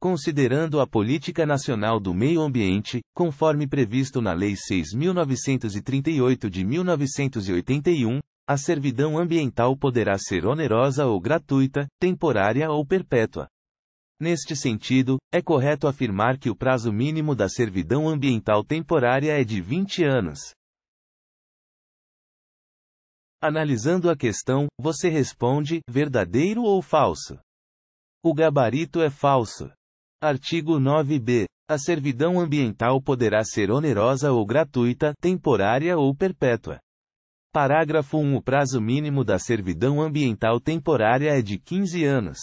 considerando a Política Nacional do Meio Ambiente, conforme previsto na Lei 6.938 de 1981, a servidão ambiental poderá ser onerosa ou gratuita, temporária ou perpétua. Neste sentido, é correto afirmar que o prazo mínimo da servidão ambiental temporária é de 20 anos. Analisando a questão, você responde: verdadeiro ou falso? O gabarito é falso. Artigo 9b. A servidão ambiental poderá ser onerosa ou gratuita, temporária ou perpétua. Parágrafo 1. O prazo mínimo da servidão ambiental temporária é de 15 anos.